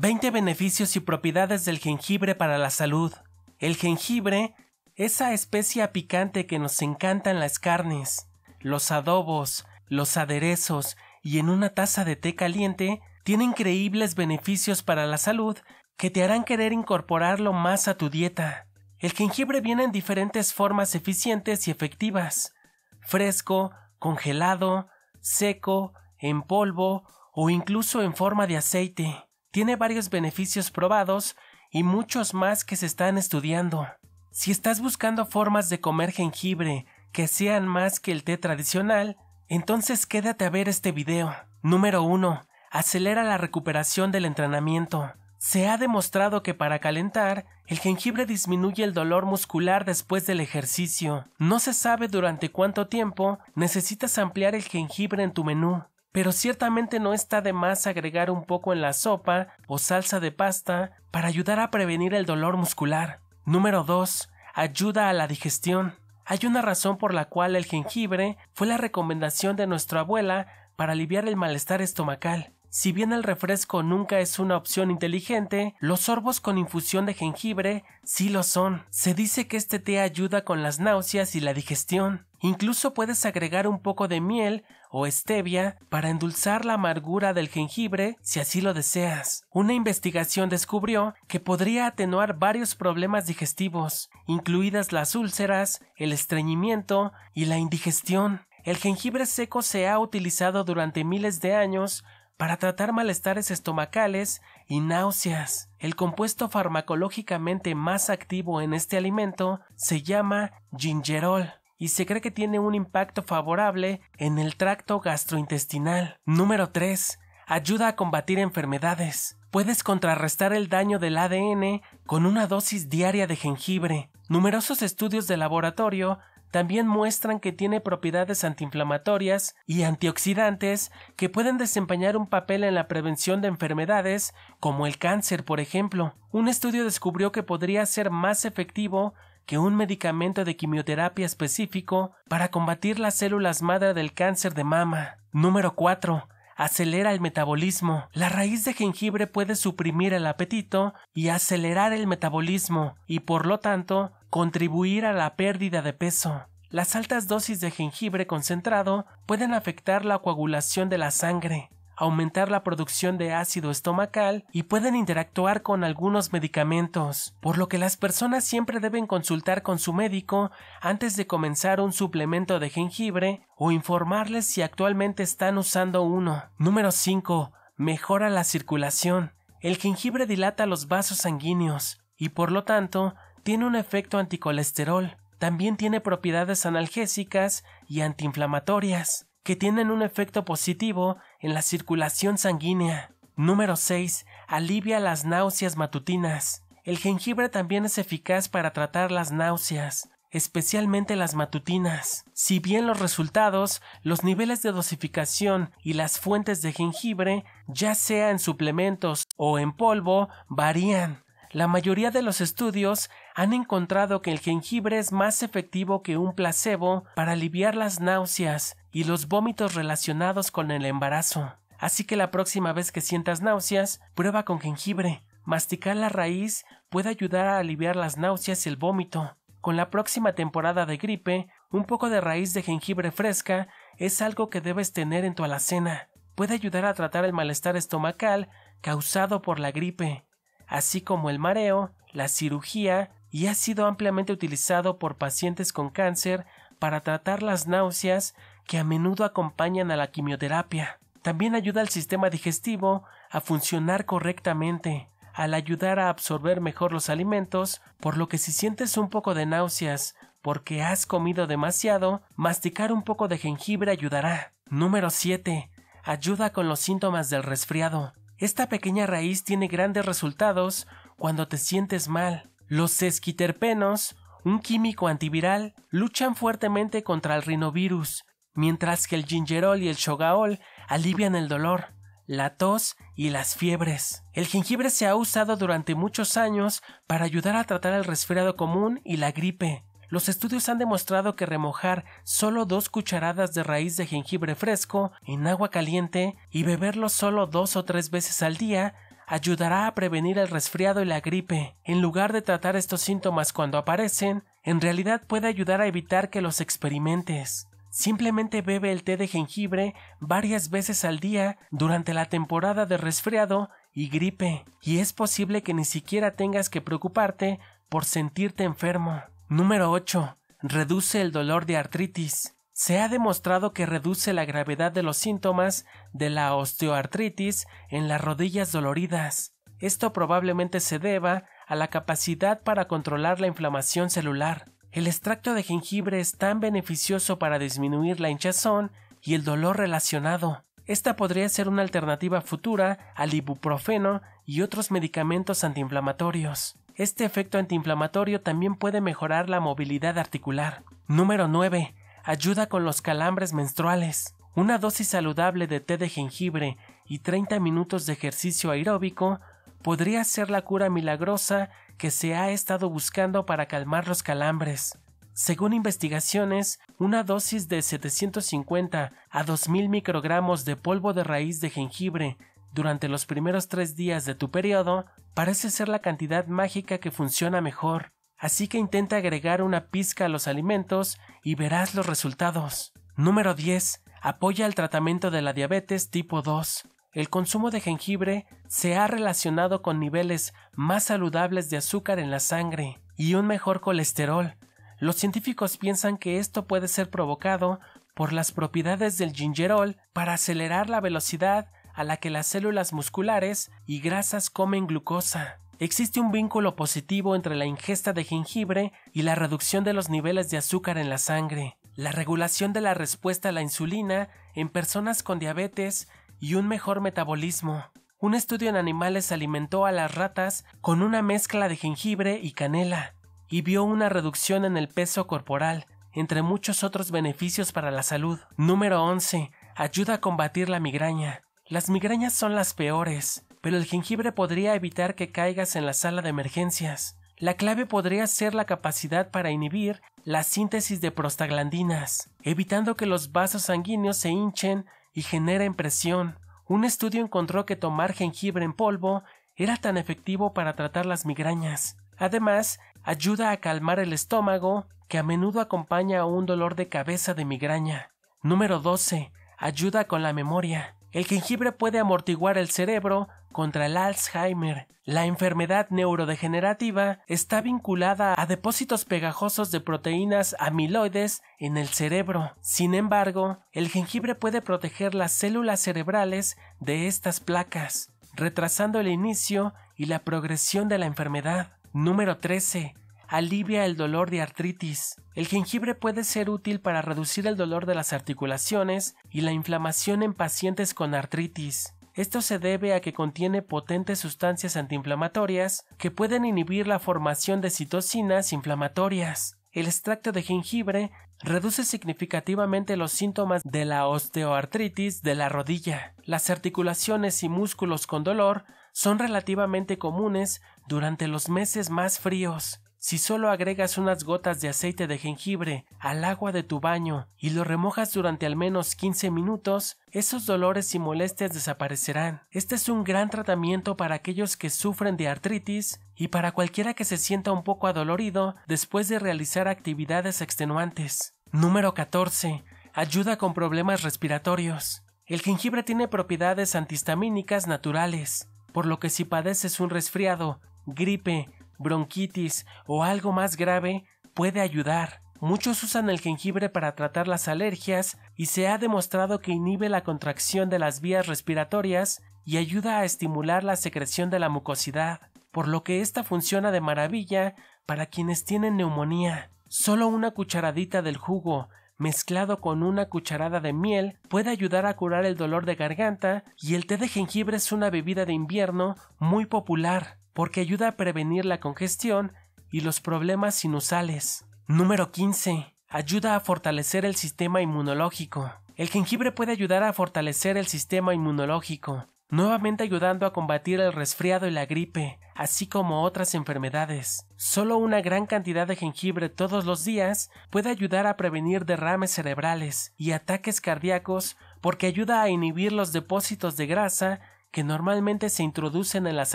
20 beneficios y propiedades del jengibre para la salud. El jengibre, esa especia picante que nos encantan las carnes, los adobos, los aderezos y en una taza de té caliente, tiene increíbles beneficios para la salud que te harán querer incorporarlo más a tu dieta. El jengibre viene en diferentes formas eficientes y efectivas. Fresco, congelado, seco, en polvo o incluso en forma de aceite. Tiene varios beneficios probados y muchos más que se están estudiando. Si estás buscando formas de comer jengibre que sean más que el té tradicional, entonces quédate a ver este video. Número 1. Acelera la recuperación del entrenamiento. Se ha demostrado que para calentar, el jengibre disminuye el dolor muscular después del ejercicio. No se sabe durante cuánto tiempo necesitas ampliar el jengibre en tu menú, pero ciertamente no está de más agregar un poco en la sopa o salsa de pasta para ayudar a prevenir el dolor muscular. Número 2. Ayuda a la digestión. Hay una razón por la cual el jengibre fue la recomendación de nuestra abuela para aliviar el malestar estomacal. Si bien el refresco nunca es una opción inteligente, los sorbos con infusión de jengibre sí lo son. Se dice que este té ayuda con las náuseas y la digestión. Incluso puedes agregar un poco de miel o stevia para endulzar la amargura del jengibre si así lo deseas. Una investigación descubrió que podría atenuar varios problemas digestivos, incluidas las úlceras, el estreñimiento y la indigestión. El jengibre seco se ha utilizado durante miles de años para tratar malestares estomacales y náuseas. El compuesto farmacológicamente más activo en este alimento se llama gingerol y se cree que tiene un impacto favorable en el tracto gastrointestinal. Número 3. Ayuda a combatir enfermedades. Puedes contrarrestar el daño del ADN con una dosis diaria de jengibre. Numerosos estudios de laboratorio también muestran que tiene propiedades antiinflamatorias y antioxidantes que pueden desempeñar un papel en la prevención de enfermedades como el cáncer, por ejemplo. Un estudio descubrió que podría ser más efectivo que un medicamento de quimioterapia específico para combatir las células madre del cáncer de mama. Número 4 acelera el metabolismo. La raíz de jengibre puede suprimir el apetito y acelerar el metabolismo y por lo tanto contribuir a la pérdida de peso. Las altas dosis de jengibre concentrado pueden afectar la coagulación de la sangre, aumentar la producción de ácido estomacal y pueden interactuar con algunos medicamentos, por lo que las personas siempre deben consultar con su médico antes de comenzar un suplemento de jengibre o informarles si actualmente están usando uno. Número 5. Mejora la circulación. El jengibre dilata los vasos sanguíneos y por lo tanto tiene un efecto anticolesterol. También tiene propiedades analgésicas y antiinflamatorias que tienen un efecto positivo en la circulación sanguínea. Número 6. Alivia las náuseas matutinas. El jengibre también es eficaz para tratar las náuseas, especialmente las matutinas. Si bien los resultados, los niveles de dosificación y las fuentes de jengibre, ya sea en suplementos o en polvo, varían. La mayoría de los estudios han encontrado que el jengibre es más efectivo que un placebo para aliviar las náuseas y los vómitos relacionados con el embarazo. Así que la próxima vez que sientas náuseas, prueba con jengibre. Masticar la raíz puede ayudar a aliviar las náuseas y el vómito. Con la próxima temporada de gripe, un poco de raíz de jengibre fresca es algo que debes tener en tu alacena. Puede ayudar a tratar el malestar estomacal causado por la gripe así como el mareo, la cirugía y ha sido ampliamente utilizado por pacientes con cáncer para tratar las náuseas que a menudo acompañan a la quimioterapia. También ayuda al sistema digestivo a funcionar correctamente, al ayudar a absorber mejor los alimentos, por lo que si sientes un poco de náuseas porque has comido demasiado, masticar un poco de jengibre ayudará. Número 7. Ayuda con los síntomas del resfriado. Esta pequeña raíz tiene grandes resultados cuando te sientes mal. Los esquiterpenos, un químico antiviral, luchan fuertemente contra el rinovirus, mientras que el gingerol y el shogaol alivian el dolor, la tos y las fiebres. El jengibre se ha usado durante muchos años para ayudar a tratar el resfriado común y la gripe. Los estudios han demostrado que remojar solo dos cucharadas de raíz de jengibre fresco en agua caliente y beberlo solo dos o tres veces al día ayudará a prevenir el resfriado y la gripe. En lugar de tratar estos síntomas cuando aparecen, en realidad puede ayudar a evitar que los experimentes. Simplemente bebe el té de jengibre varias veces al día durante la temporada de resfriado y gripe, y es posible que ni siquiera tengas que preocuparte por sentirte enfermo. Número 8. Reduce el dolor de artritis. Se ha demostrado que reduce la gravedad de los síntomas de la osteoartritis en las rodillas doloridas. Esto probablemente se deba a la capacidad para controlar la inflamación celular. El extracto de jengibre es tan beneficioso para disminuir la hinchazón y el dolor relacionado. Esta podría ser una alternativa futura al ibuprofeno y otros medicamentos antiinflamatorios. Este efecto antiinflamatorio también puede mejorar la movilidad articular. Número 9. Ayuda con los calambres menstruales. Una dosis saludable de té de jengibre y 30 minutos de ejercicio aeróbico podría ser la cura milagrosa que se ha estado buscando para calmar los calambres. Según investigaciones, una dosis de 750 a 2000 microgramos de polvo de raíz de jengibre durante los primeros tres días de tu periodo parece ser la cantidad mágica que funciona mejor, así que intenta agregar una pizca a los alimentos y verás los resultados. Número 10. Apoya el tratamiento de la diabetes tipo 2. El consumo de jengibre se ha relacionado con niveles más saludables de azúcar en la sangre y un mejor colesterol. Los científicos piensan que esto puede ser provocado por las propiedades del gingerol para acelerar la velocidad a la que las células musculares y grasas comen glucosa. Existe un vínculo positivo entre la ingesta de jengibre y la reducción de los niveles de azúcar en la sangre, la regulación de la respuesta a la insulina en personas con diabetes y un mejor metabolismo. Un estudio en animales alimentó a las ratas con una mezcla de jengibre y canela y vio una reducción en el peso corporal, entre muchos otros beneficios para la salud. Número 11. Ayuda a combatir la migraña. Las migrañas son las peores, pero el jengibre podría evitar que caigas en la sala de emergencias. La clave podría ser la capacidad para inhibir la síntesis de prostaglandinas, evitando que los vasos sanguíneos se hinchen y generen presión. Un estudio encontró que tomar jengibre en polvo era tan efectivo para tratar las migrañas. Además, ayuda a calmar el estómago, que a menudo acompaña a un dolor de cabeza de migraña. Número 12. Ayuda con la memoria. El jengibre puede amortiguar el cerebro contra el Alzheimer. La enfermedad neurodegenerativa está vinculada a depósitos pegajosos de proteínas amiloides en el cerebro. Sin embargo, el jengibre puede proteger las células cerebrales de estas placas, retrasando el inicio y la progresión de la enfermedad. Número 13 alivia el dolor de artritis. El jengibre puede ser útil para reducir el dolor de las articulaciones y la inflamación en pacientes con artritis. Esto se debe a que contiene potentes sustancias antiinflamatorias que pueden inhibir la formación de citocinas inflamatorias. El extracto de jengibre reduce significativamente los síntomas de la osteoartritis de la rodilla. Las articulaciones y músculos con dolor son relativamente comunes durante los meses más fríos si solo agregas unas gotas de aceite de jengibre al agua de tu baño y lo remojas durante al menos 15 minutos, esos dolores y molestias desaparecerán. Este es un gran tratamiento para aquellos que sufren de artritis y para cualquiera que se sienta un poco adolorido después de realizar actividades extenuantes. Número 14. Ayuda con problemas respiratorios. El jengibre tiene propiedades antihistamínicas naturales, por lo que si padeces un resfriado, gripe, bronquitis o algo más grave puede ayudar. Muchos usan el jengibre para tratar las alergias y se ha demostrado que inhibe la contracción de las vías respiratorias y ayuda a estimular la secreción de la mucosidad, por lo que esta funciona de maravilla para quienes tienen neumonía. Solo una cucharadita del jugo mezclado con una cucharada de miel puede ayudar a curar el dolor de garganta y el té de jengibre es una bebida de invierno muy popular porque ayuda a prevenir la congestión y los problemas sinusales. Número 15. Ayuda a fortalecer el sistema inmunológico. El jengibre puede ayudar a fortalecer el sistema inmunológico, nuevamente ayudando a combatir el resfriado y la gripe, así como otras enfermedades. Solo una gran cantidad de jengibre todos los días puede ayudar a prevenir derrames cerebrales y ataques cardíacos porque ayuda a inhibir los depósitos de grasa que normalmente se introducen en las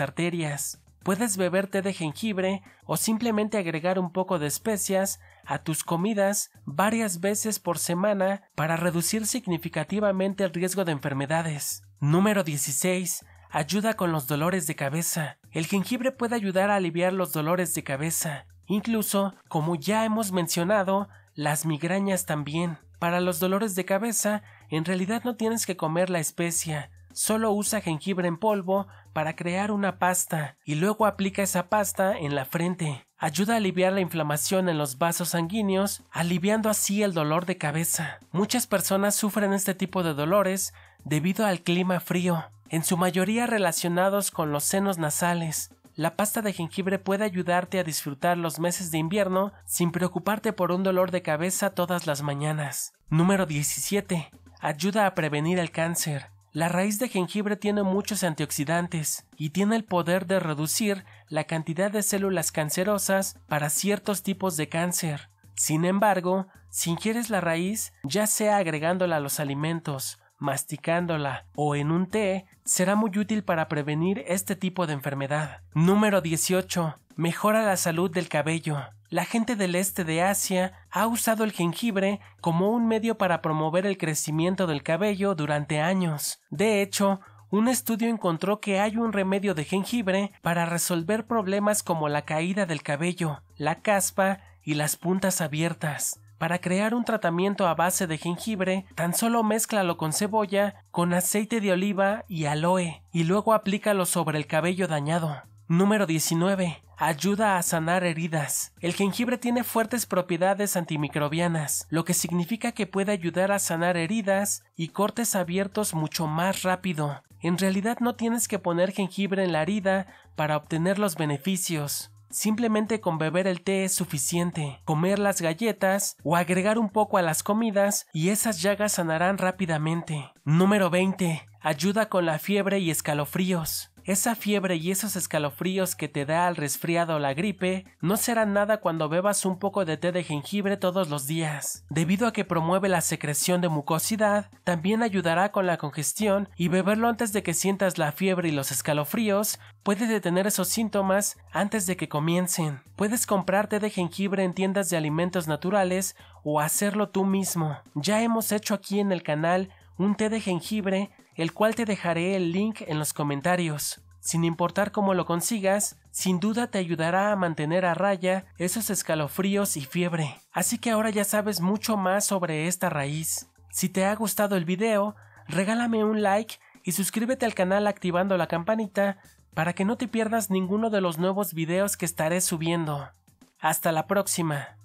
arterias. Puedes beberte de jengibre o simplemente agregar un poco de especias a tus comidas varias veces por semana para reducir significativamente el riesgo de enfermedades. Número 16. Ayuda con los dolores de cabeza. El jengibre puede ayudar a aliviar los dolores de cabeza. Incluso, como ya hemos mencionado, las migrañas también. Para los dolores de cabeza, en realidad no tienes que comer la especia, Solo usa jengibre en polvo para crear una pasta y luego aplica esa pasta en la frente. Ayuda a aliviar la inflamación en los vasos sanguíneos, aliviando así el dolor de cabeza. Muchas personas sufren este tipo de dolores debido al clima frío, en su mayoría relacionados con los senos nasales. La pasta de jengibre puede ayudarte a disfrutar los meses de invierno sin preocuparte por un dolor de cabeza todas las mañanas. Número 17. Ayuda a prevenir el cáncer. La raíz de jengibre tiene muchos antioxidantes y tiene el poder de reducir la cantidad de células cancerosas para ciertos tipos de cáncer. Sin embargo, si ingieres la raíz, ya sea agregándola a los alimentos masticándola o en un té será muy útil para prevenir este tipo de enfermedad. Número 18. Mejora la salud del cabello. La gente del este de Asia ha usado el jengibre como un medio para promover el crecimiento del cabello durante años. De hecho, un estudio encontró que hay un remedio de jengibre para resolver problemas como la caída del cabello, la caspa y las puntas abiertas. Para crear un tratamiento a base de jengibre, tan solo mézclalo con cebolla, con aceite de oliva y aloe, y luego aplícalo sobre el cabello dañado. Número 19. Ayuda a sanar heridas. El jengibre tiene fuertes propiedades antimicrobianas, lo que significa que puede ayudar a sanar heridas y cortes abiertos mucho más rápido. En realidad no tienes que poner jengibre en la herida para obtener los beneficios. Simplemente con beber el té es suficiente, comer las galletas o agregar un poco a las comidas y esas llagas sanarán rápidamente. Número 20. Ayuda con la fiebre y escalofríos. Esa fiebre y esos escalofríos que te da al resfriado o la gripe no serán nada cuando bebas un poco de té de jengibre todos los días. Debido a que promueve la secreción de mucosidad, también ayudará con la congestión y beberlo antes de que sientas la fiebre y los escalofríos puede detener esos síntomas antes de que comiencen. Puedes comprar té de jengibre en tiendas de alimentos naturales o hacerlo tú mismo. Ya hemos hecho aquí en el canal un té de jengibre el cual te dejaré el link en los comentarios. Sin importar cómo lo consigas, sin duda te ayudará a mantener a raya esos escalofríos y fiebre. Así que ahora ya sabes mucho más sobre esta raíz. Si te ha gustado el video, regálame un like y suscríbete al canal activando la campanita para que no te pierdas ninguno de los nuevos videos que estaré subiendo. Hasta la próxima.